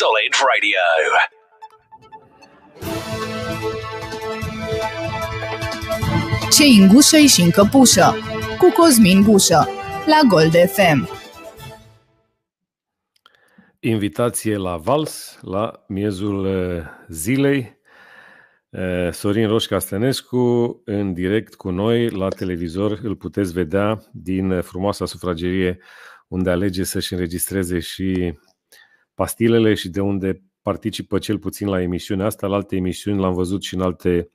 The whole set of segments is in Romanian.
Solid Radio. Ce în gușă și în căpușă cu Cosmin Gușă la Gold FM. Invitație la vals la miezul uh, zilei. Uh, Sorin Roș Castănescu în direct cu noi la televizor îl puteți vedea din frumoasa sufragerie unde alege să-și înregistreze și pastilele și de unde participă cel puțin la emisiunea asta, la alte emisiuni l-am văzut și în alte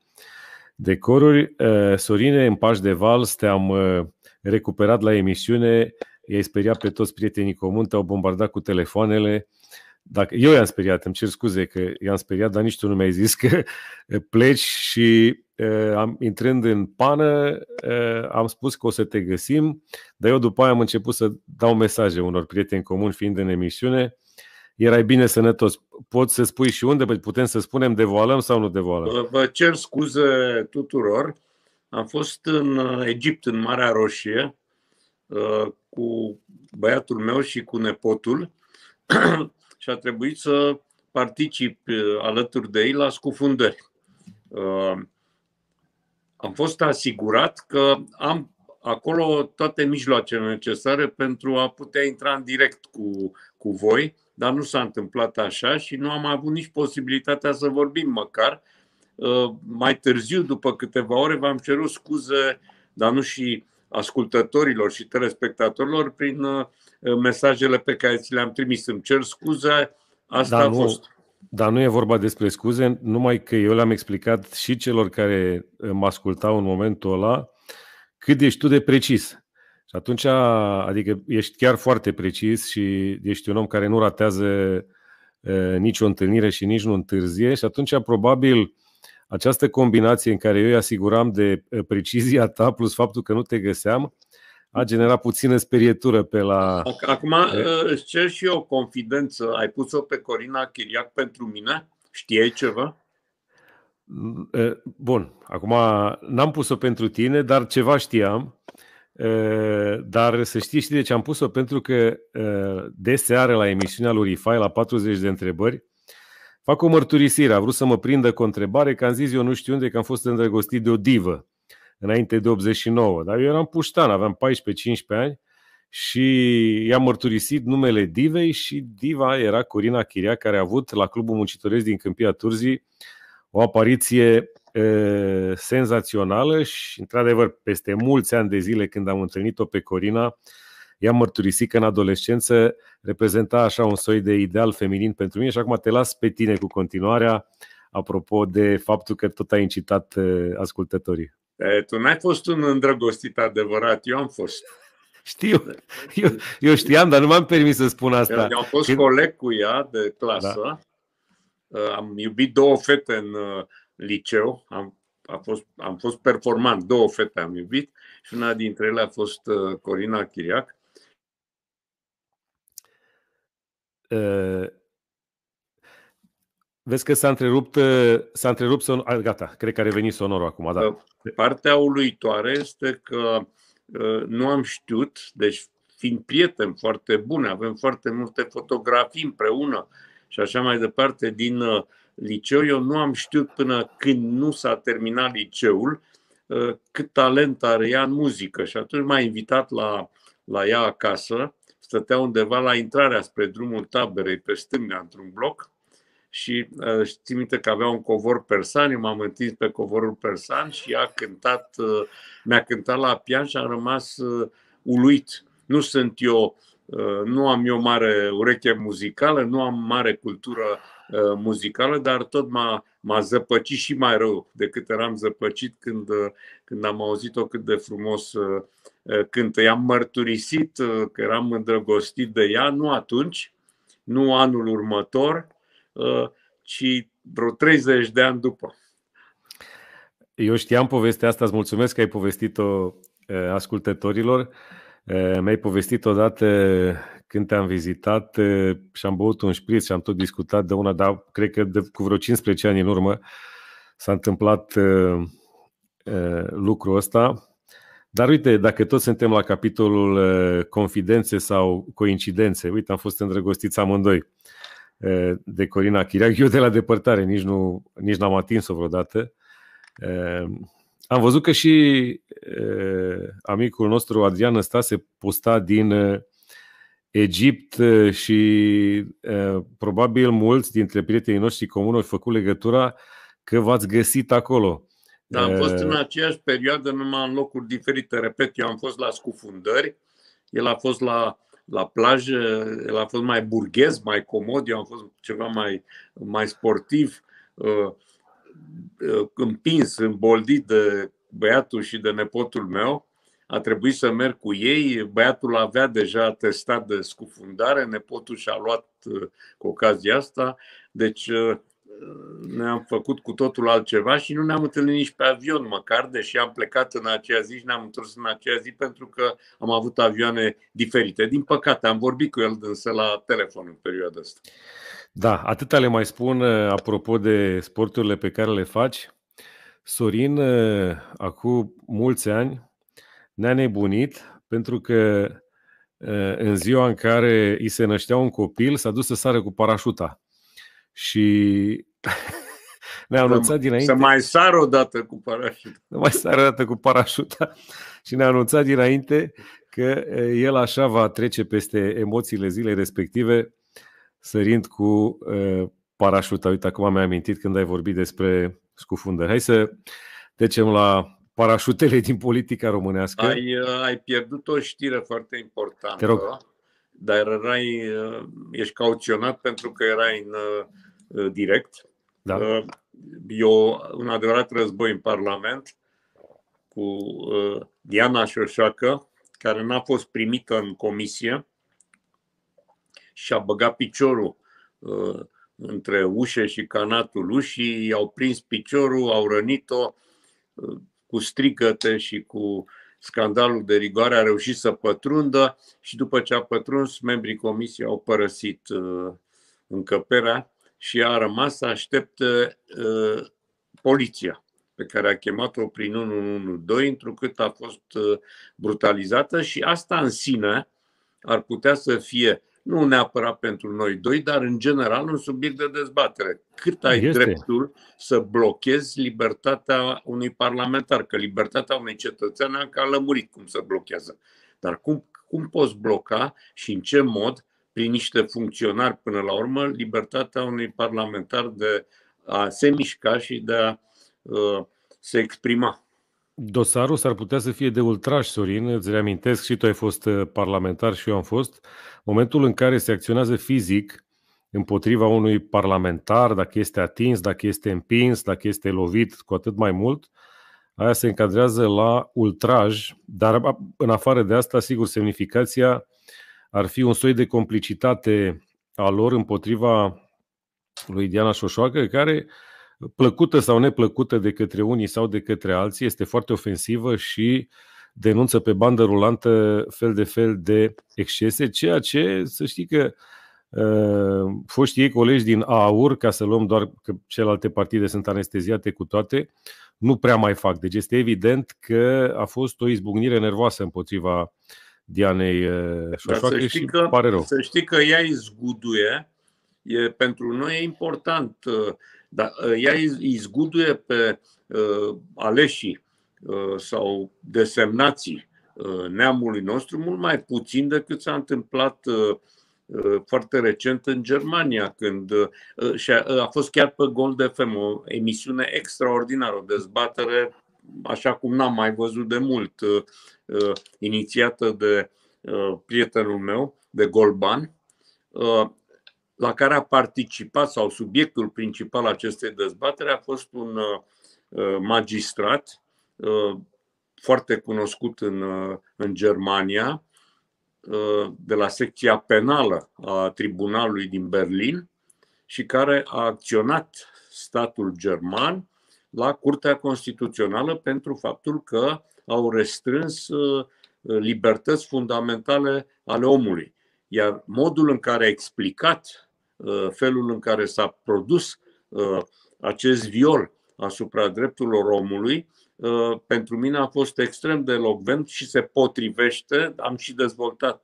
decoruri. Eh, Sorine, în pași de vals, te-am eh, recuperat la emisiune, i-ai speriat pe toți prietenii comuni, te-au bombardat cu telefoanele. Dacă, eu i-am speriat, îmi cer scuze că i-am speriat, dar nici tu nu mi-ai zis că eh, pleci și am, intrând în pană, am spus că o să te găsim, dar eu după aia am început să dau mesaje unor prieteni comuni fiind în emisiune erai bine sănătos. Poți să spui și unde? Păi putem să spunem devoalăm sau nu devoalăm? Vă cer scuze tuturor. Am fost în uh, Egipt, în Marea Roșie, uh, cu băiatul meu și cu nepotul și a trebuit să particip uh, alături de ei la scufundări. Am fost asigurat că am acolo toate mijloacele necesare pentru a putea intra în direct cu cu voi, dar nu s-a întâmplat așa și nu am avut nici posibilitatea să vorbim măcar. Uh, mai târziu, după câteva ore, v-am cerut scuze, dar nu și ascultătorilor și telespectatorilor prin uh, mesajele pe care ți le-am trimis. Îmi cer scuze, asta dar a nu, fost. Dar nu e vorba despre scuze, numai că eu le-am explicat și celor care mă ascultau în momentul ăla cât ești tu de precis. Și atunci, adică ești chiar foarte precis și ești un om care nu ratează e, nicio întâlnire și nici nu întârzie și atunci probabil această combinație în care eu îi asiguram de precizia ta plus faptul că nu te găseam a generat puțină sperietură pe la... Acum îți cer și eu o confidență. Ai pus-o pe Corina Chiriac pentru mine? Știai ceva? Mm, bun, acum n-am pus-o pentru tine, dar ceva știam. Eh, dar să știi, și de ce am pus-o? Pentru că eh, de seară la emisiunea lui Rifai, la 40 de întrebări, fac o mărturisire. A vrut să mă prindă cu o întrebare, că am zis eu nu știu unde, că am fost îndrăgostit de o divă înainte de 89. Dar eu eram puștan, aveam 14-15 ani și i-am mărturisit numele divei și diva era Corina Chiria, care a avut la Clubul Muncitoresc din Câmpia Turzii o apariție senzațională și, într-adevăr, peste mulți ani de zile când am întâlnit-o pe Corina, i-am mărturisit că în adolescență reprezenta așa un soi de ideal feminin pentru mine și acum te las pe tine cu continuarea apropo de faptul că tot ai incitat ascultătorii. E, tu n-ai fost un îndrăgostit adevărat, eu am fost. Știu, eu, eu știam, dar nu m-am permis să spun asta. Eu am fost Când... coleg cu ea de clasă, da. am iubit două fete în liceu, am, a fost, am fost performant, două fete am iubit și una dintre ele a fost uh, Corina Chiriac. Uh, vezi că s-a întrerupt, uh, s-a întrerupt son... gata, cred că a revenit sonorul acum, da. Uh, partea uluitoare este că uh, nu am știut, deci fiind prieteni foarte bune, avem foarte multe fotografii împreună și așa mai departe din liceu. Eu nu am știut până când nu s-a terminat liceul uh, cât talent are ea în muzică și atunci m-a invitat la, la ea acasă, stătea undeva la intrarea spre drumul taberei pe stânga într-un bloc și uh, țin minte că avea un covor persan, eu m-am întins pe covorul persan și a cântat, uh, mi-a cântat la pian și am rămas uluit. Nu sunt eu Uh, nu am eu mare ureche muzicală, nu am mare cultură uh, muzicală, dar tot m-a, m-a zăpăcit și mai rău decât eram zăpăcit când, uh, când am auzit-o cât de frumos cântă. I-am mărturisit că eram îndrăgostit de ea, nu atunci, nu anul următor, ci vreo 30 de ani după. Eu știam povestea asta, îți mulțumesc că ai povestit-o ascultătorilor. Eh, mi-ai povestit odată când te-am vizitat eh, și am băut un șpriț și am tot discutat de una, dar cred că de, cu vreo 15 ani în urmă s-a întâmplat eh, lucrul ăsta. Dar uite, dacă tot suntem la capitolul confidențe sau coincidențe, uite, am fost îndrăgostiți amândoi de Corina Chiriac, eu de la depărtare, nici, nu, nici n-am atins-o vreodată. Am văzut că și uh, amicul nostru Adrian se posta din uh, Egipt și uh, probabil mulți dintre prietenii noștri comuni au făcut legătura că v-ați găsit acolo. Da, am fost în aceeași perioadă, numai în locuri diferite. Repet, eu am fost la scufundări, el a fost la, la plajă, el a fost mai burghez, mai comod, eu am fost ceva mai, mai sportiv. Uh, Uh, împins, îmboldit de băiatul și de nepotul meu, a trebuit să merg cu ei. Băiatul avea deja testat de scufundare, nepotul și-a luat uh, cu ocazia asta, deci uh, ne-am făcut cu totul altceva și nu ne-am întâlnit nici pe avion măcar, deși am plecat în aceea zi și ne-am întors în aceea zi pentru că am avut avioane diferite. Din păcate, am vorbit cu el însă la telefon în perioada asta. Da, atâta le mai spun uh, apropo de sporturile pe care le faci. Sorin, uh, acum mulți ani, ne-a nebunit pentru că uh, în ziua în care îi se năștea un copil, s-a dus să sară cu parașuta. Și ne-a anunțat dinainte... Să mai sară o dată cu parașuta. Să mai sară o dată cu parașuta. Și ne-a anunțat dinainte că el așa va trece peste emoțiile zilei respective sărind cu uh, parașuta. Uite, acum mi-am amintit când ai vorbit despre scufundă. Hai să trecem la parașutele din politica românească. Ai, ai pierdut o știre foarte importantă. Te rog. Dar erai, ești cauționat pentru că erai în uh, direct. Da. Uh, e un adevărat război în Parlament cu uh, Diana Șoșoacă, care n-a fost primită în comisie și a băgat piciorul uh, între ușă și canatul ușii, i-au prins piciorul, au rănit-o uh, cu stricăte și cu scandalul de rigoare, a reușit să pătrundă și după ce a pătruns, membrii comisiei au părăsit uh, încăperea și a rămas să aștepte uh, poliția pe care a chemat-o prin 112, întrucât a fost uh, brutalizată și asta în sine ar putea să fie nu neapărat pentru noi doi, dar în general un subiect de dezbatere. Cât ai este. dreptul să blochezi libertatea unui parlamentar, că libertatea unui cetățean a a lămurit cum să blochează. Dar cum, cum poți bloca și în ce mod, prin niște funcționari până la urmă, libertatea unui parlamentar de a se mișca și de a uh, se exprima? Dosarul s-ar putea să fie de ultraș, Sorin, îți reamintesc, și tu ai fost uh, parlamentar și eu am fost. Momentul în care se acționează fizic împotriva unui parlamentar, dacă este atins, dacă este împins, dacă este lovit, cu atât mai mult, aia se încadrează la ultraj, dar în afară de asta, sigur, semnificația ar fi un soi de complicitate a lor împotriva lui Diana Șoșoacă, care uh, plăcută sau neplăcută de către unii sau de către alții, este foarte ofensivă și denunță pe bandă rulantă fel de fel de excese, ceea ce să știi că uh, foștii ei colegi din AUR, ca să luăm doar că celelalte partide sunt anesteziate cu toate, nu prea mai fac. Deci este evident că a fost o izbucnire nervoasă împotriva Dianei ă, Șoșoacă și că, pare rău. Să știi că ea izguduie, e, pentru noi e important uh, dar uh, ea izguduie pe uh, aleșii uh, sau desemnații neamului nostru mult mai puțin decât s-a întâmplat foarte recent în Germania, când și a, fost chiar pe Gold FM o emisiune extraordinară, o dezbatere așa cum n-am mai văzut de mult, inițiată de prietenul meu, de Golban, la care a participat sau subiectul principal acestei dezbatere a fost un uh, uh, magistrat uh, foarte cunoscut în, în Germania, de la secția penală a tribunalului din Berlin și care a acționat statul german la Curtea Constituțională pentru faptul că au restrâns libertăți fundamentale ale omului. Iar modul în care a explicat Uh, felul în care s-a produs uh, acest viol asupra drepturilor omului, uh, pentru mine a fost extrem de elocvent și se potrivește, am și dezvoltat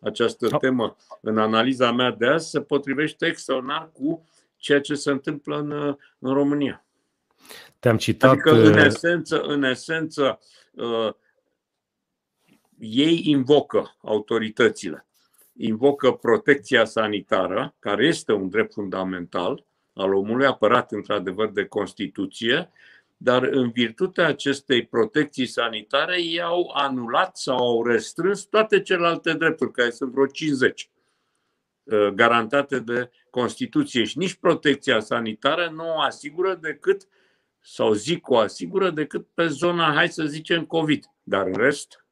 această da. temă în analiza mea de azi, se potrivește extraordinar cu ceea ce se întâmplă în, în România. Te-am citat. Adică, în esență, în esență ei invocă autoritățile invocă protecția sanitară, care este un drept fundamental al omului, apărat într-adevăr de Constituție, dar în virtutea acestei protecții sanitare i-au anulat sau au restrâns toate celelalte drepturi, care sunt vreo 50 ă, garantate de Constituție și nici protecția sanitară nu o asigură decât, sau zic o asigură decât pe zona, hai să zicem, COVID. Dar în rest,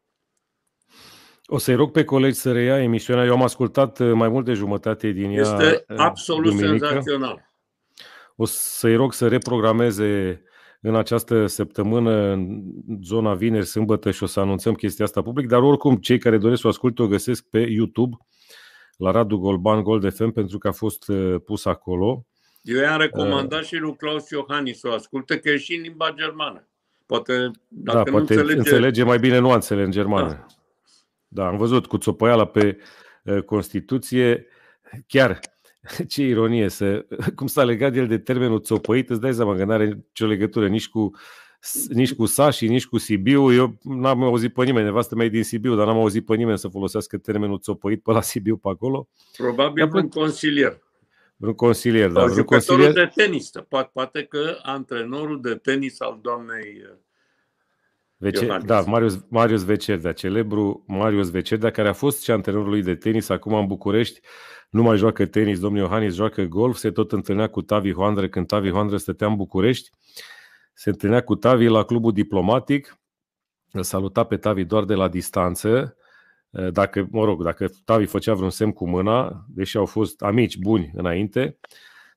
o să-i rog pe colegi să reia emisiunea. Eu am ascultat uh, mai mult de jumătate din ea. Este uh, absolut duminică. senzațional. O să-i rog să reprogrameze în această săptămână, în zona vineri, sâmbătă și o să anunțăm chestia asta public, dar oricum cei care doresc să o asculte o găsesc pe YouTube la Radu Golban Gold FM pentru că a fost uh, pus acolo. Eu i-am recomandat uh, și lui Claus Iohannis să o asculte, că e și în limba germană. Poate, dacă da, nu poate înțelege... înțelege mai bine nuanțele în germană. Da. Da, am văzut cu țopăiala pe Constituție, chiar ce ironie să, cum s-a legat el de termenul țopăit, îți dai seama că n are nicio legătură nici cu, nici cu Sașii, nici cu Sibiu. Eu n-am auzit pe nimeni, nevastă mea e din Sibiu, dar n-am auzit pe nimeni să folosească termenul țopăit pe la Sibiu, pe acolo. Probabil un consilier. Un consilier, da. Jucătorul consilier... de tenis, poate, poate că antrenorul de tenis al doamnei Vece- da, Marius, Marius Vecerdea, da, celebru Marius Vecerdea, care a fost și antrenorul lui de tenis, acum în București, nu mai joacă tenis, domnul Iohannis joacă golf, se tot întâlnea cu Tavi Hoandră când Tavi Hoandră stătea în București, se întâlnea cu Tavi la clubul diplomatic, îl saluta pe Tavi doar de la distanță, eh, dacă, mă rog, dacă Tavi făcea vreun semn cu mâna, deși au fost amici buni înainte,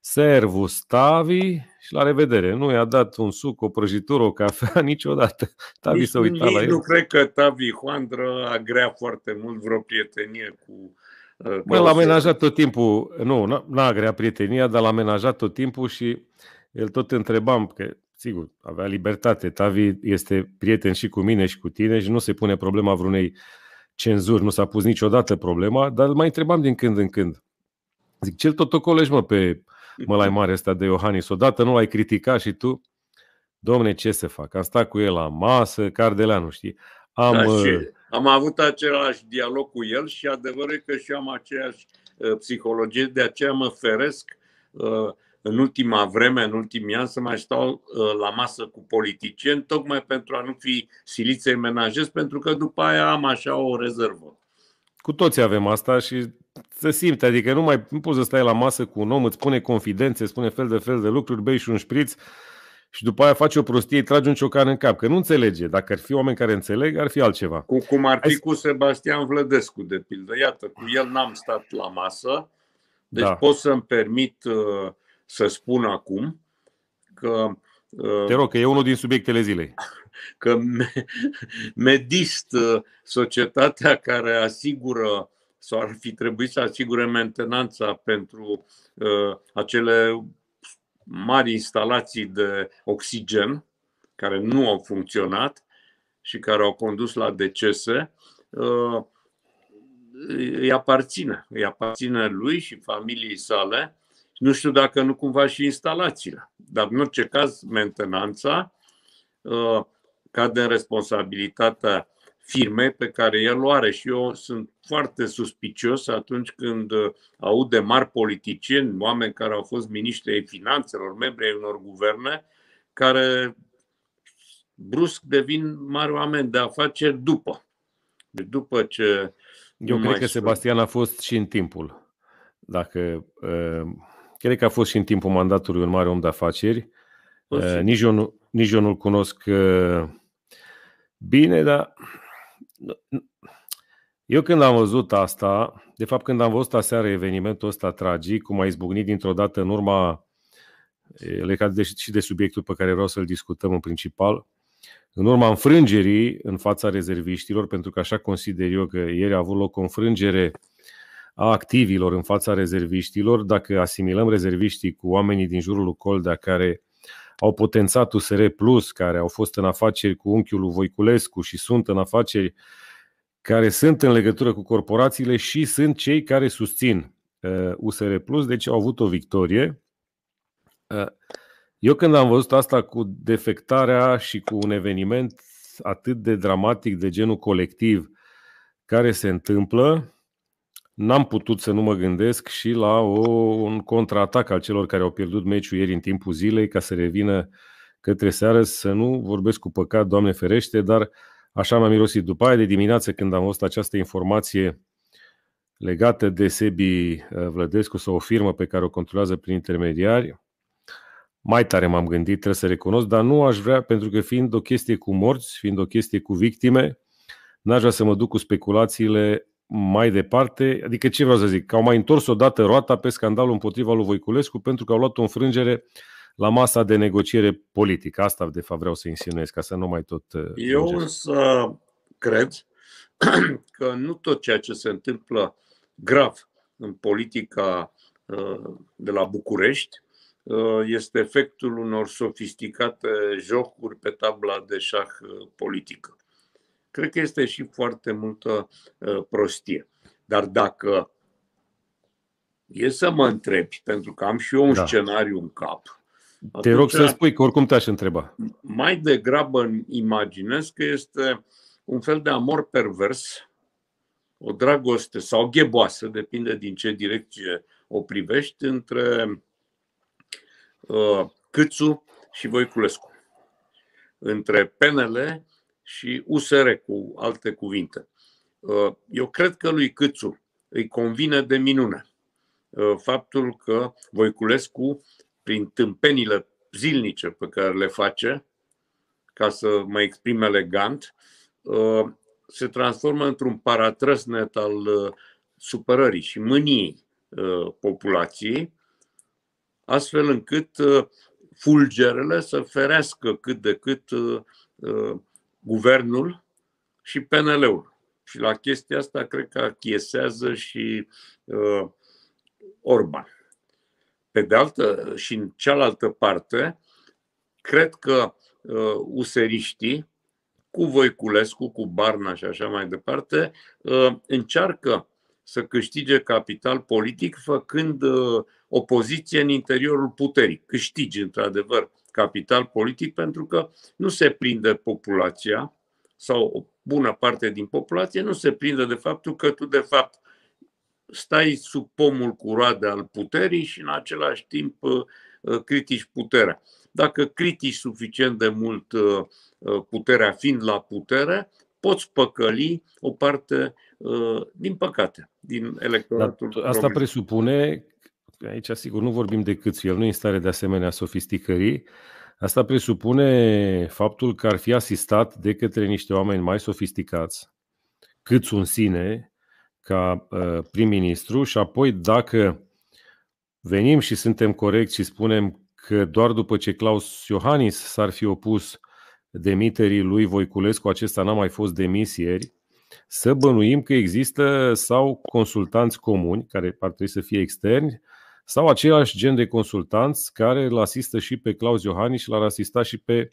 Servus, Tavi, și la revedere. Nu i-a dat un suc, o prăjitură, o cafea niciodată. Tavi Nici s-a uitat la el. Nu cred că Tavi Hoandră a grea foarte mult vreo prietenie cu uh, Bă, l-a amenajat tot timpul, nu, n-a grea prietenia, dar l-a amenajat tot timpul și el tot întrebam, că sigur, avea libertate, Tavi este prieten și cu mine și cu tine și nu se pune problema vreunei cenzuri, nu s-a pus niciodată problema, dar îl mai întrebam din când în când. Zic, ce-l tot ocolești, mă, pe mălai mare ăsta de Iohannis. Odată nu l-ai criticat și tu, domne, ce să fac? Am stat cu el la masă, Cardeleanu, știi? Am, da, uh, și am avut același dialog cu el și adevărul că și am aceeași uh, psihologie, de aceea mă feresc uh, în ultima vreme, în ultimii ani, să mai stau uh, la masă cu politicieni, tocmai pentru a nu fi siliței menajez, pentru că după aia am așa o rezervă. Cu toți avem asta și se simte, adică nu mai nu poți să stai la masă cu un om, îți spune confidențe, spune fel de fel de lucruri, bei și un șpriț și după aia faci o prostie, tragi un ciocan în cap, că nu înțelege. Dacă ar fi oameni care înțeleg, ar fi altceva. Cu cum ar fi cu Sebastian Vlădescu, de pildă. Iată, cu el n-am stat la masă, deci da. pot să-mi permit uh, să spun acum că... Uh, Te rog, că e unul din subiectele zilei. Că Medist, uh, societatea care asigură sau ar fi trebuit să asigure mentenanța pentru uh, acele mari instalații de oxigen care nu au funcționat și care au condus la decese, uh, îi aparține. Îi aparține lui și familiei sale. Nu știu dacă nu cumva și instalațiile. Dar în orice caz, mentenanța uh, cade în responsabilitatea firme pe care el o are și eu sunt foarte suspicios atunci când uh, aud de mari politicieni, oameni care au fost miniștri ai finanțelor, membri ai unor guverne, care brusc devin mari oameni de afaceri după. după ce. Eu cred că Sebastian a fost și în timpul. Dacă. Uh, cred că a fost și în timpul mandatului un mare om de afaceri. Uh, nici, eu nu, nici eu nu-l cunosc uh, bine, dar eu când am văzut asta, de fapt când am văzut aseară evenimentul ăsta tragic, cum a izbucnit dintr-o dată în urma legat de, și de subiectul pe care vreau să-l discutăm în principal, în urma înfrângerii în fața rezerviștilor, pentru că așa consider eu că ieri a avut loc o înfrângere a activilor în fața rezerviștilor, dacă asimilăm rezerviștii cu oamenii din jurul lui Coldea care au potențat USR Plus, care au fost în afaceri cu unchiul lui Voiculescu și sunt în afaceri care sunt în legătură cu corporațiile și sunt cei care susțin USR uh, Plus, deci au avut o victorie. Uh, eu când am văzut asta cu defectarea și cu un eveniment atât de dramatic de genul colectiv care se întâmplă, n-am putut să nu mă gândesc și la o, un contraatac al celor care au pierdut meciul ieri în timpul zilei ca să revină către seară, să nu vorbesc cu păcat, Doamne ferește, dar așa m-am mirosit. După aia de dimineață când am văzut această informație legată de Sebi uh, Vlădescu sau o firmă pe care o controlează prin intermediari, mai tare m-am gândit, trebuie să recunosc, dar nu aș vrea, pentru că fiind o chestie cu morți, fiind o chestie cu victime, n-aș vrea să mă duc cu speculațiile mai departe, adică ce vreau să zic, că au mai întors odată roata pe scandalul împotriva lui Voiculescu pentru că au luat o înfrângere la masa de negociere politică. Asta, de fapt, vreau să insinuez, ca să nu mai tot... Uh, Eu mergem. însă cred că nu tot ceea ce se întâmplă grav în politica uh, de la București uh, este efectul unor sofisticate jocuri pe tabla de șah politică cred că este și foarte multă uh, prostie. Dar dacă e să mă întrebi, pentru că am și eu un da. scenariu în cap. Te rog să spui, că oricum te-aș întreba. Mai degrabă îmi imaginez că este un fel de amor pervers, o dragoste sau gheboasă, depinde din ce direcție o privești, între uh, Câțu și Voiculescu. Între PNL și USR, cu alte cuvinte. Uh, eu cred că lui Câțu îi convine de minune uh, faptul că Voiculescu, prin tâmpenile zilnice pe care le face, ca să mă exprim elegant, uh, se transformă într-un paratrăsnet al supărării și mâniei populației, astfel încât fulgerele să ferească cât de cât guvernul și PNL-ul. Și la chestia asta cred că achiesează și uh, Orban. Pe de altă și în cealaltă parte, cred că uh, useriștii, cu Voiculescu, cu Barna și așa mai departe, uh, încearcă să câștige capital politic făcând uh, opoziție în interiorul puterii. Câștigi, într-adevăr, capital politic pentru că nu se prinde populația sau o bună parte din populație nu se prinde de faptul că tu de fapt stai sub pomul cu roade al puterii și în același timp ă, ă, critici puterea. Dacă critici suficient de mult ă, puterea fiind la putere, poți păcăli o parte, din păcate, din electoratul. Dar asta român. presupune aici sigur nu vorbim de câți el nu e în stare de asemenea sofisticării, asta presupune faptul că ar fi asistat de către niște oameni mai sofisticați, cât în sine, ca uh, ă, prim-ministru și apoi dacă venim și suntem corecți și spunem că doar după ce Claus Iohannis s-ar fi opus demiterii lui Voiculescu, acesta n-a mai fost demis ieri, să bănuim că există sau consultanți comuni, care ar trebui să fie externi, sau același gen de consultanți care îl asistă și pe Claus Iohannis și l-ar asista și pe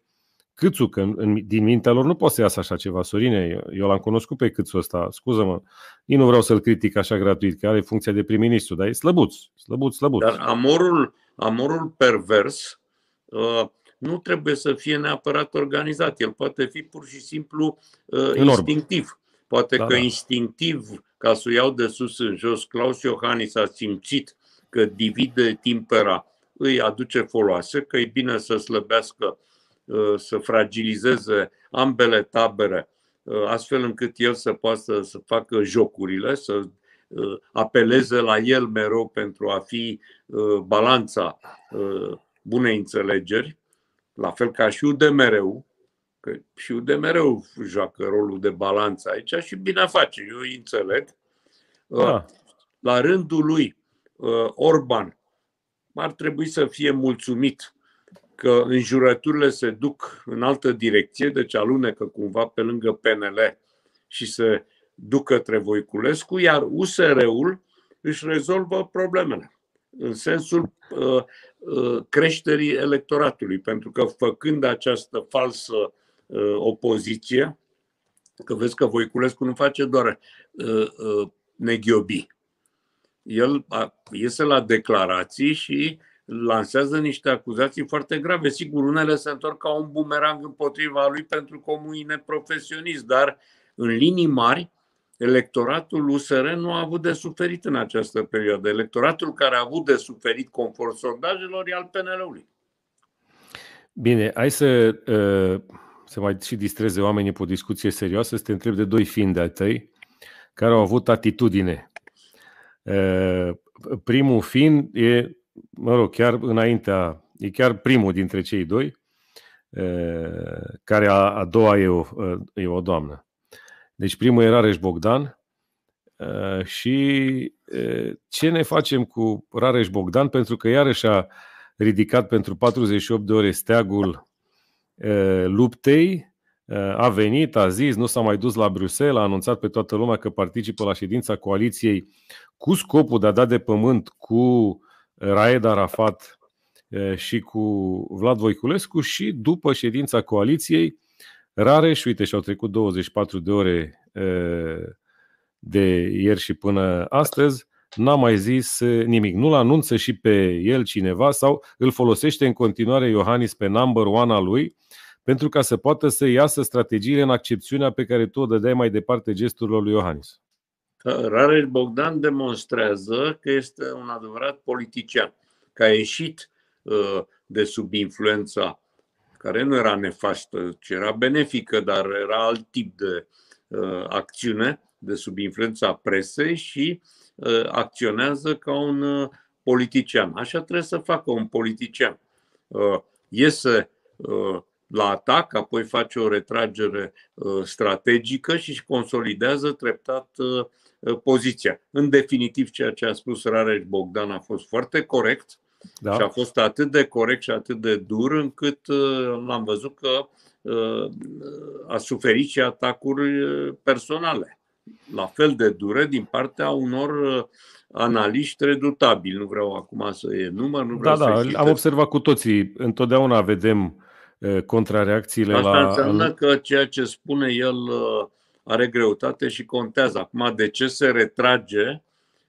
Câțu, că din mintea lor nu poate să iasă așa ceva. Sorine, eu l-am cunoscut pe Câțu ăsta, scuză-mă, eu nu vreau să-l critic așa gratuit, că are funcția de prim-ministru, dar e slăbuț, slăbuț, slăbuț. Dar amorul, amorul pervers uh, nu trebuie să fie neapărat organizat, el poate fi pur și simplu uh, Enorm. instinctiv. Poate da, că da. instinctiv, ca să o iau de sus în jos, Claus Iohannis a simțit că divide timpera, îi aduce foloase, că e bine să slăbească, ă, să fragilizeze ambele tabere, ă, astfel încât el să poată să facă jocurile, să ă, apeleze la el mereu pentru a fi balanța bunei înțelegeri, la fel ca și mereu, că și mereu joacă rolul de balanță aici și bine face, eu îi înțeleg. Da. La rândul lui, Uh, Orban ar trebui să fie mulțumit că înjurăturile se duc în altă direcție, deci alunecă cumva pe lângă PNL și se duc către Voiculescu, iar USR-ul își rezolvă problemele în sensul uh, uh, creșterii electoratului, pentru că făcând această falsă uh, opoziție, că vezi că Voiculescu nu face doar uh, uh, neghiobii, el iese la declarații și lansează niște acuzații foarte grave. Sigur, unele se întorc ca un bumerang împotriva lui pentru că omul e neprofesionist, dar în linii mari, electoratul USR nu a avut de suferit în această perioadă. Electoratul care a avut de suferit conform sondajelor e al PNL-ului. Bine, hai să ă, se mai și distreze oamenii pe o discuție serioasă, să te întreb de doi fiind de-al tăi care au avut atitudine Ă, primul fiind e, mă rog, chiar înaintea, e chiar primul dintre cei doi, ă, care a, a doua e o, ă, e o doamnă. Deci primul era Rareș Bogdan și ce ne facem cu Rareș Bogdan? Pentru că iarăși a ridicat pentru 48 de ore steagul luptei, a venit, a zis, nu s-a mai dus la Bruxelles, a anunțat pe toată lumea că participă la ședința coaliției cu scopul de a da de pământ cu eh, Raed Arafat eh, și cu Vlad Voiculescu și după ședința coaliției, rare, și uite, și-au trecut 24 de ore eh, de ieri și până astăzi, n-a mai zis nimic. Nu-l anunță și pe el cineva sau îl folosește în continuare Iohannis pe number one al lui pentru ca să poată să iasă strategiile în accepțiunea pe care tu o dădeai mai departe gesturilor lui Iohannis. Rareș Bogdan demonstrează că este un adevărat politician, că a ieșit uh, de sub influența care nu era nefastă, ci era benefică, dar era alt tip de uh, acțiune, de sub influența presei și uh, acționează ca un politician. Așa trebuie să facă un politician. Iese la atac, apoi face o retragere uh, strategică și își consolidează treptat uh, uh, poziția. În definitiv, ceea ce a spus Rareș Bogdan a fost foarte corect da. și a fost atât de corect și atât de dur încât l-am văzut că a suferit și atacuri personale. La fel de dure din partea unor analiști redutabili. Nu vreau acum să e număr, nu da, vreau da, să da, am observat cu toții. Întotdeauna vedem Uh, contrareacțiile Asta la... Asta înseamnă că ceea ce spune el uh, are greutate și contează. Acum, de ce se retrage?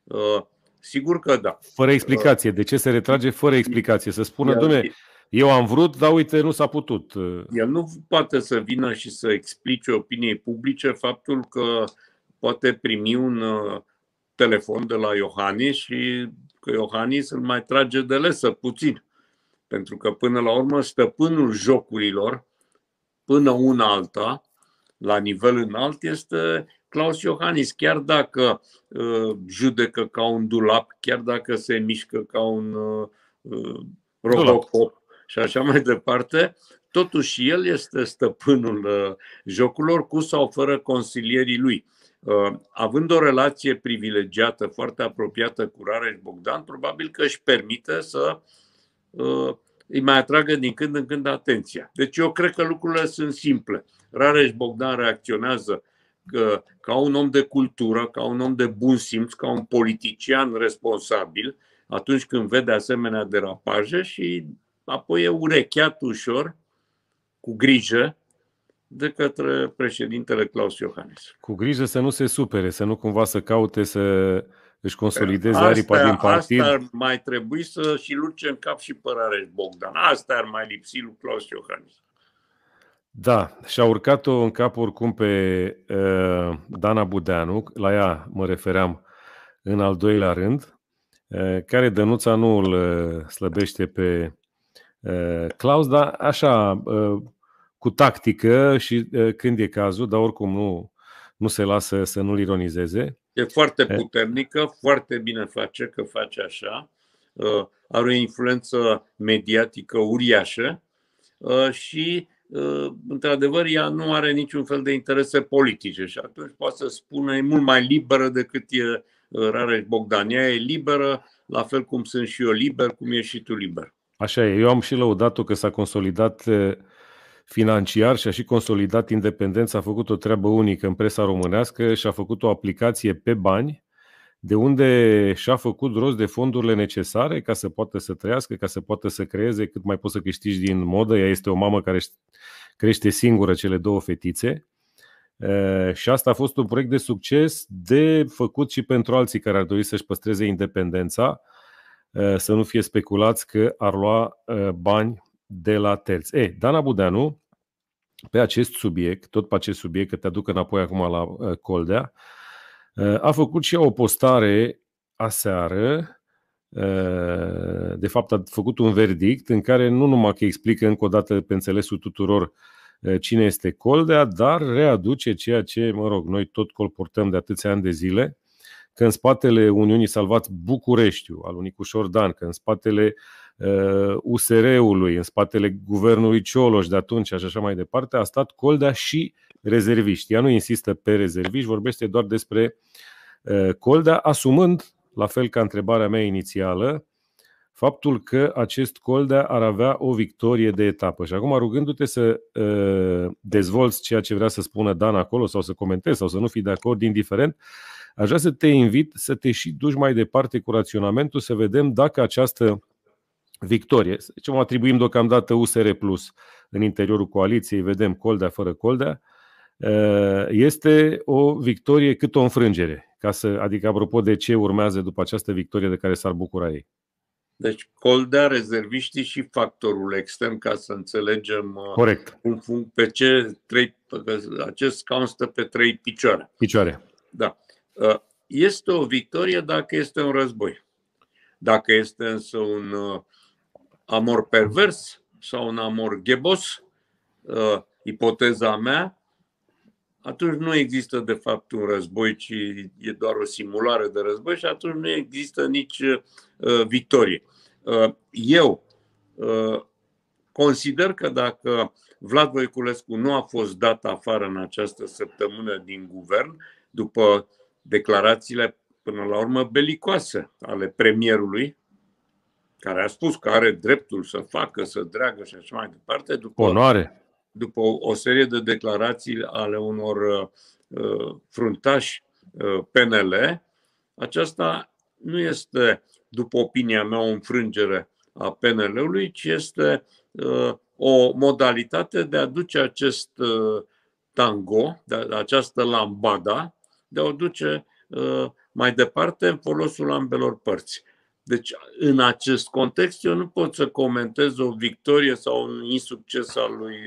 Uh, sigur că da. Fără explicație. De ce se retrage fără explicație? Să spună, domne, eu am vrut, dar uite, nu s-a putut. El nu poate să vină și să explice opiniei publice faptul că poate primi un telefon de la Iohannis și că Iohannis îl mai trage de lesă puțin. Pentru că până la urmă stăpânul jocurilor, până una alta, la nivel înalt, este Claus Iohannis. Chiar dacă uh, judecă ca un dulap, chiar dacă se mișcă ca un uh, robocop și așa mai departe, totuși el este stăpânul uh, jocurilor cu sau fără consilierii lui. Uh, având o relație privilegiată, foarte apropiată cu Rareș Bogdan, probabil că își permite să uh, îi mai atragă din când în când atenția. Deci eu cred că lucrurile sunt simple. Rareș Bogdan reacționează că, ca un om de cultură, ca un om de bun simț, ca un politician responsabil atunci când vede asemenea derapaje și apoi e urecheat ușor, cu grijă, de către președintele Claus Iohannis. Cu grijă să nu se supere, să nu cumva să caute să își consolideze asta, aripa din partid. Asta ar mai trebui să și luce în cap și Părareș Bogdan. Asta ar mai lipsi lui Claus Iohannis. Da, și-a urcat-o în cap oricum pe uh, Dana Budeanu, la ea mă refeream în al doilea rând, uh, care Dănuța nu îl uh, slăbește pe uh, Claus, dar așa, uh, cu tactică și uh, când e cazul, dar oricum nu nu se lasă să nu-l ironizeze. E foarte puternică, foarte bine face că face așa. Uh, are o influență mediatică uriașă uh, și, uh, într-adevăr, ea nu are niciun fel de interese politice și atunci poate să spună, e mult mai liberă decât e Rareș Bogdania, e liberă, la fel cum sunt și eu liber, cum ești și tu liber. Așa e, eu am și lăudat-o că s-a consolidat financiar și a și consolidat independența, a făcut o treabă unică în presa românească și a făcut o aplicație pe bani, de unde și-a făcut rost de fondurile necesare ca să poată să trăiască, ca să poată să creeze cât mai poți să câștigi din modă. Ea este o mamă care crește singură cele două fetițe. Și asta a fost un proiect de succes de făcut și pentru alții care ar dori să-și păstreze independența, să nu fie speculați că ar lua bani de la terți. E, Dana Budeanu, pe acest subiect, tot pe acest subiect, că te aduc înapoi acum la uh, Coldea, uh, a făcut și o postare aseară, uh, de fapt a făcut un verdict în care nu numai că explică încă o dată pe înțelesul tuturor cine este Coldea, dar readuce ceea ce, mă rog, noi tot colportăm de atâția ani de zile, că în spatele Uniunii Salvați Bucureștiu, al unui Dan, că în spatele uh, USR-ului, uh, în spatele guvernului Cioloș de atunci și așa mai departe, a stat Coldea și rezerviști. Ea nu insistă pe rezerviști, vorbește doar despre uh, Coldea, asumând, la fel ca întrebarea mea inițială, faptul că acest Coldea ar avea o victorie de etapă. Și acum rugându-te să uh, dezvolți ceea ce vrea să spună Dan acolo sau să comentezi sau să nu fii de acord, indiferent, aș vrea să te invit să te și duci mai departe cu raționamentul, să vedem dacă această victorie. Să zicem, atribuim deocamdată USR Plus în interiorul coaliției, vedem Coldea fără Coldea, eh, este o victorie cât o înfrângere. Ca să, adică, apropo de ce urmează după această victorie de care s-ar bucura ei. Deci Coldea, rezerviștii și factorul extern, ca să înțelegem eh, Corect. Cum, cum, pe ce trei, acest scaun stă pe trei picioare. Picioare. Da. Eh, este o victorie dacă este un război. Dacă este însă un amor pervers sau un amor ghebos, uh, ipoteza mea, atunci nu există de fapt un război, ci e doar o simulare de război și atunci nu există nici uh, victorie. Uh, eu consider că dacă Vlad Voiculescu nu a fost dat afară în această săptămână din guvern, după declarațiile până la urmă belicoase ale premierului, care a spus că are dreptul să facă, să dragă și așa mai departe, după, Onoare. după o serie de declarații ale unor uh, fruntași uh, PNL, aceasta nu este, după opinia mea, o înfrângere a PNL-ului, ci este uh, o modalitate de a duce acest uh, tango, de, această lambada, de a o duce uh, mai departe în folosul ambelor părți. Deci, în acest context, eu nu pot să comentez o victorie sau un insucces al lui,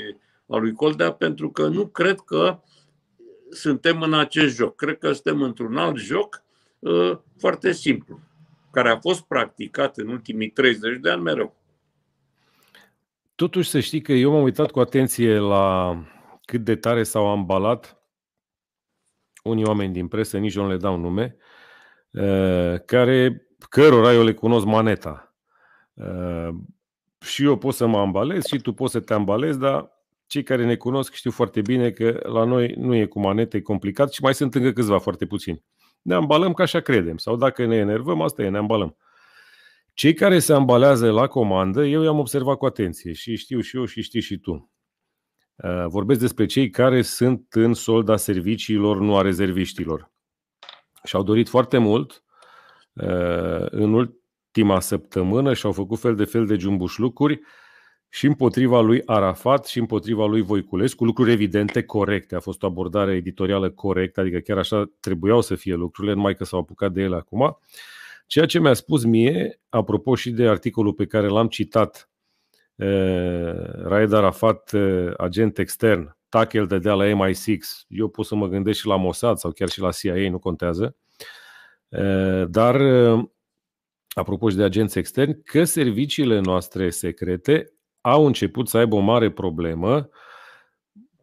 al lui Coldea, pentru că nu cred că suntem în acest joc. Cred că suntem într-un alt joc uh, foarte simplu, care a fost practicat în ultimii 30 de ani mereu. Totuși să știi că eu m-am uitat cu atenție la cât de tare s-au ambalat unii oameni din presă, nici nu le dau nume, uh, care cărora eu le cunosc maneta. Ehm, și eu pot să mă ambalez și tu poți să te ambalezi, dar cei care ne cunosc știu foarte bine că la noi nu e cu manete, e complicat și mai sunt încă câțiva, foarte puțini. Ne ambalăm ca așa credem. Sau dacă ne enervăm, asta e, ne ambalăm. Cei care se ambalează la comandă, eu i-am observat cu atenție și știu și eu și știi și tu. Ehm, vorbesc despre cei care sunt în solda serviciilor, nu a rezerviștilor. Și au dorit foarte mult Uh, în ultima săptămână și au făcut fel de fel de lucruri. și împotriva lui Arafat și împotriva lui Voiculescu, lucruri evidente corecte. A fost o abordare editorială corectă, adică chiar așa trebuiau să fie lucrurile, numai că s-au apucat de ele acum. Ceea ce mi-a spus mie, apropo și de articolul pe care l-am citat, uh, Raed Arafat, uh, agent extern, Tachel dădea de la MI6, eu pot să mă gândesc și la Mossad sau chiar și la CIA, nu contează, Eh, dar, eh, apropo și de agenți externi, că serviciile noastre secrete au început să aibă o mare problemă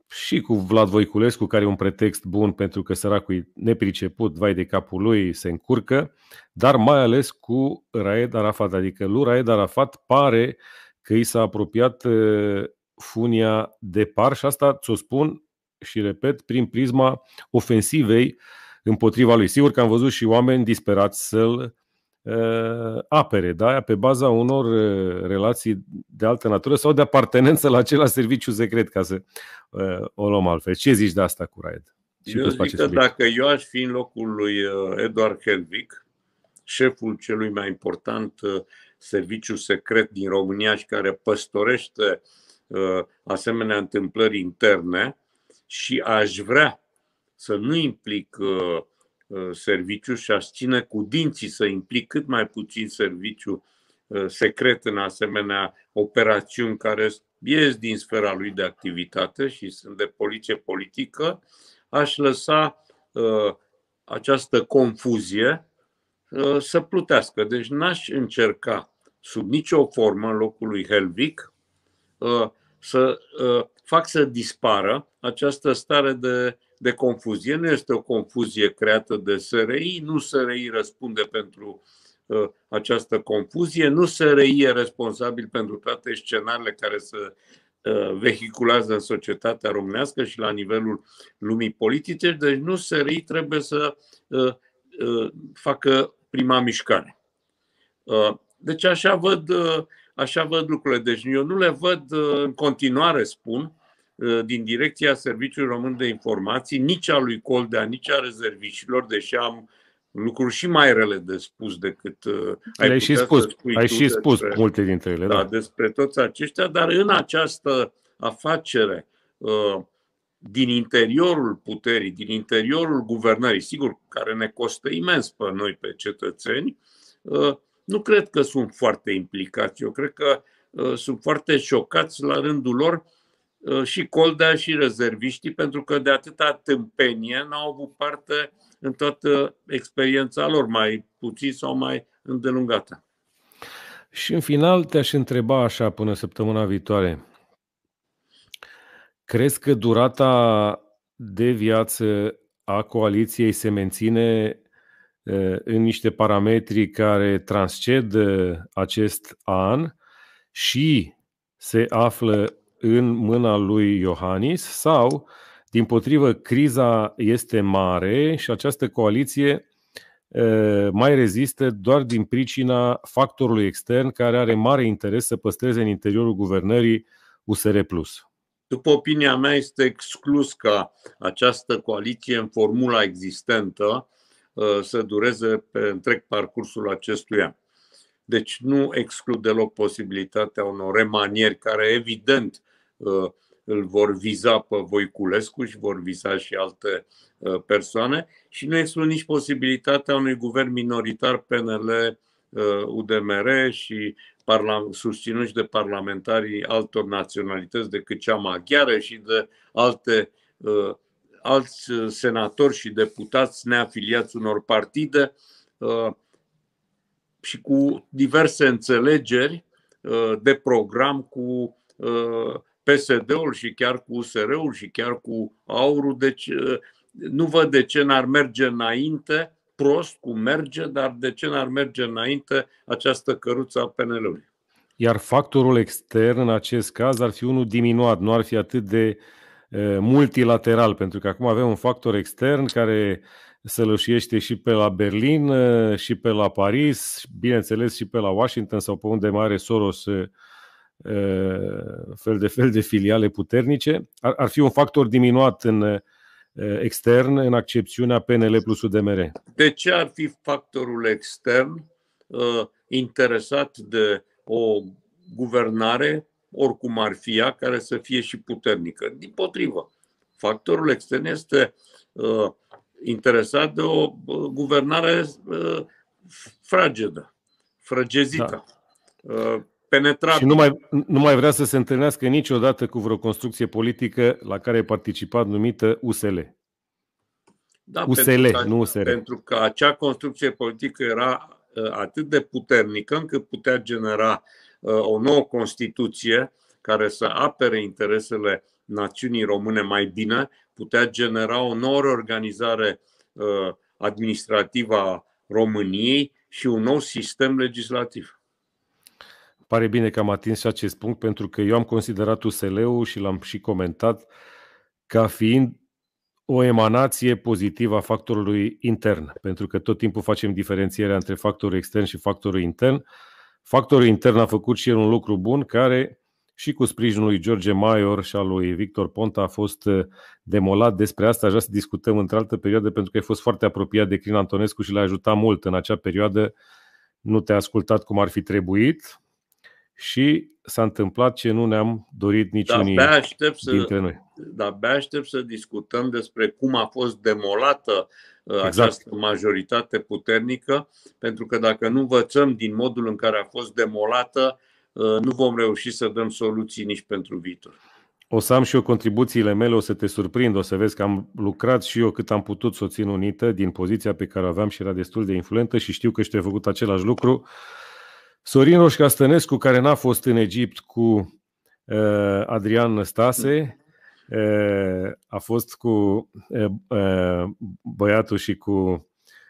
și cu Vlad Voiculescu, care e un pretext bun pentru că săracul e nepriceput, vai de capul lui, se încurcă, dar mai ales cu Raed Arafat. Adică lui Raed Arafat pare că i s-a apropiat eh, funia de par și asta ți-o spun și repet, prin prisma ofensivei uh, împotriva lui. Sigur că am văzut și oameni disperați să-l uh, apere, da? pe baza unor uh, relații de altă natură sau de apartenență la același serviciu secret, ca să uh, o luăm altfel. Ce zici de asta cu Raed? Și eu zic că dacă eu aș fi în locul lui uh, Edward Helvic, șeful celui mai important uh, serviciu secret din România și care păstorește asemenea întâmplări interne și aș vrea să nu implic uh, uh, serviciu și aș ține cu dinții să implic cât mai puțin serviciu uh, secret în asemenea operațiuni care ies din sfera lui de activitate și sunt de poliție politică, aș lăsa această confuzie să plutească. Deci n-aș încerca sub nicio formă în locul lui Helvic să fac să dispară această stare de de confuzie. Nu este o confuzie creată de SRI, nu SRI răspunde pentru uh, această confuzie, nu SRI e responsabil pentru toate scenariile care se uh, vehiculează în societatea românească și la nivelul lumii politice, deci nu SRI trebuie să uh, facă prima mișcare. Deci așa văd, așa văd lucrurile. Deci eu nu le văd în continuare, spun, Uh, din direcția Serviciului Român de Informații, nici a lui Coldea, nici a rezerviștilor, deși am lucruri și mai rele de spus decât uh, ai, ai și spus, spui ai și despre, spus multe dintre ele. Da, da, despre toți aceștia, dar în această afacere uh, din interiorul puterii, din interiorul guvernării, sigur, care ne costă imens pe noi, pe cetățeni, nu cred că sunt foarte implicați. Eu cred că sunt foarte șocați la rândul lor Uh, și Coldea și rezerviștii, pentru că de atâta tâmpenie n-au avut parte în toată experiența lor, mai puțin sau mai îndelungată. Și în final te-aș întreba așa până săptămâna viitoare. Crezi că durata de viață a coaliției se menține uh, în niște parametri care transced uh, acest an și se află în mâna lui Iohannis sau, din potrivă, criza este mare și această coaliție mai rezistă doar din pricina factorului extern care are mare interes să păstreze în interiorul guvernării USR+. După opinia mea, este exclus ca această coaliție în formula existentă să dureze pe întreg parcursul acestui an. Deci nu exclud deloc posibilitatea unor remanieri care evident uh, îl vor viza pe Voiculescu și vor viza și alte uh, persoane și nu exclud nici posibilitatea unui guvern minoritar PNL UDMR uh, și susținuți de parlamentarii altor naționalități decât cea maghiară și de alte, alți senatori și deputați neafiliați unor partide și cu diverse înțelegeri uh, de program cu uh, PSD-ul și chiar cu USR-ul și chiar cu Aurul. Deci uh, nu văd de ce n-ar merge înainte prost cum merge, dar de ce n-ar merge înainte această căruță a PNL-ului. Iar factorul extern în acest caz ar fi unul diminuat, nu ar fi atât de multilateral, pentru că acum avem un factor extern care uh, sălășiește și pe la Berlin, ă, și pe la Paris, bineînțeles și pe la Washington sau pe unde mai are Soros ă, ă, fel de fel de filiale puternice. Ar, ar fi un factor diminuat în extern în accepțiunea PNL plus UDMR. De ce ar fi factorul extern interesat de o guvernare, oricum ar fi ea, care să fie și puternică? Din potrivă, factorul extern este interesat de o guvernare fragedă, frăgezită. Da. Uh, penetrată. Și nu mai, nu mai vrea să se întâlnească niciodată cu vreo construcție politică la care a participat numită USL. Da, USL, pentru că, nu USR. Pentru că acea construcție politică era uh, atât de puternică încât putea genera uh, o nouă Constituție care să apere interesele națiunii române mai bine, putea genera o nouă organizare uh, administrativă a României și un nou sistem legislativ. Pare bine că am atins și acest punct, pentru că eu am considerat USL-ul și l-am și comentat ca fiind o emanație pozitivă a factorului intern, pentru că tot timpul facem diferențierea între factorul extern și factorul intern. Factorul intern a făcut și el un lucru bun care și cu sprijinul lui George Maior și al lui Victor Ponta a fost eh, demolat. Despre asta aș să discutăm într-altă perioadă pentru că ai fost foarte apropiat de Crin Antonescu și l-a ajutat mult în acea perioadă. Nu te-a ascultat cum ar fi trebuit și s-a întâmplat ce nu ne-am dorit niciunii da, aștept să, dintre noi. Dar abia aștept să discutăm despre cum a fost demolată eh, exact. această majoritate puternică, pentru că dacă nu învățăm din modul în care a fost demolată, Uh, nu vom reuși să dăm soluții nici pentru viitor. O să am și eu contribuțiile mele, o să te surprind, o să vezi că am lucrat și eu cât am putut să o țin unită din poziția pe care o aveam și era destul de influentă și știu că și tu ai făcut același lucru. Sorin Castănescu, care n-a fost în Egipt cu uh, Adrian Năstase, uh, a fost cu uh, uh, băiatul și cu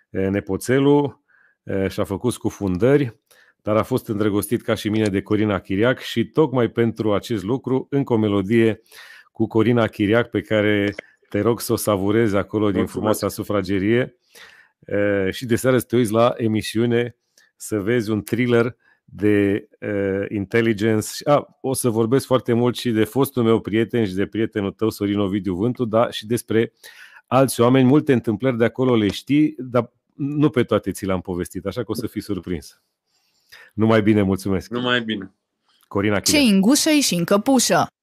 uh, nepoțelul uh, și a făcut scufundări dar a fost îndrăgostit ca și mine de Corina Chiriac și tocmai pentru acest lucru, încă o melodie cu Corina Chiriac pe care te rog să o savurezi acolo din frumoasa sufragerie și de seară să te uiți la emisiune să vezi un thriller de uh, intelligence. A, o să vorbesc foarte mult și de fostul meu prieten și de prietenul tău, Sorin Ovidiu Vântu, dar și despre alți oameni. Multe întâmplări de acolo le știi, dar nu pe toate ți le-am povestit, așa că o să fii surprins. Numai bine, mulțumesc. Numai bine. Corina Chile. Ce în și încăpușă.